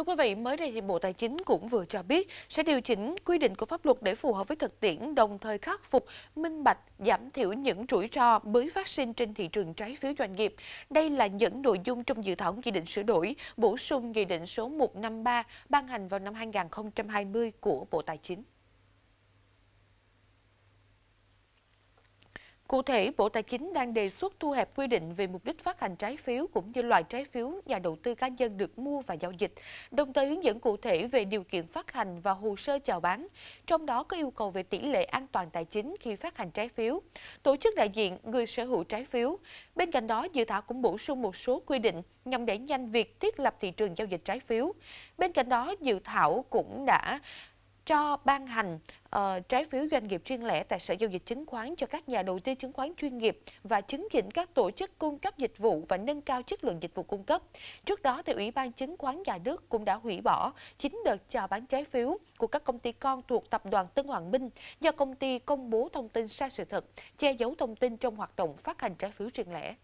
Thưa quý vị, mới đây thì Bộ Tài chính cũng vừa cho biết sẽ điều chỉnh quy định của pháp luật để phù hợp với thực tiễn, đồng thời khắc phục, minh bạch, giảm thiểu những rủi ro mới phát sinh trên thị trường trái phiếu doanh nghiệp. Đây là những nội dung trong dự thảo nghị định sửa đổi, bổ sung nghị định số 153 ban hành vào năm 2020 của Bộ Tài chính. Cụ thể, Bộ Tài chính đang đề xuất thu hẹp quy định về mục đích phát hành trái phiếu cũng như loại trái phiếu nhà đầu tư cá nhân được mua và giao dịch, đồng thời hướng dẫn cụ thể về điều kiện phát hành và hồ sơ chào bán, trong đó có yêu cầu về tỷ lệ an toàn tài chính khi phát hành trái phiếu, tổ chức đại diện người sở hữu trái phiếu. Bên cạnh đó, dự thảo cũng bổ sung một số quy định nhằm đẩy nhanh việc thiết lập thị trường giao dịch trái phiếu. Bên cạnh đó, dự thảo cũng đã cho ban hành uh, trái phiếu doanh nghiệp riêng lẻ tại Sở Giao dịch Chứng khoán cho các nhà đầu tư chứng khoán chuyên nghiệp và chứng chỉnh các tổ chức cung cấp dịch vụ và nâng cao chất lượng dịch vụ cung cấp. Trước đó, thì Ủy ban Chứng khoán Nhà nước cũng đã hủy bỏ 9 đợt chào bán trái phiếu của các công ty con thuộc Tập đoàn Tân Hoàng Minh do công ty công bố thông tin sai sự thật, che giấu thông tin trong hoạt động phát hành trái phiếu riêng lẻ.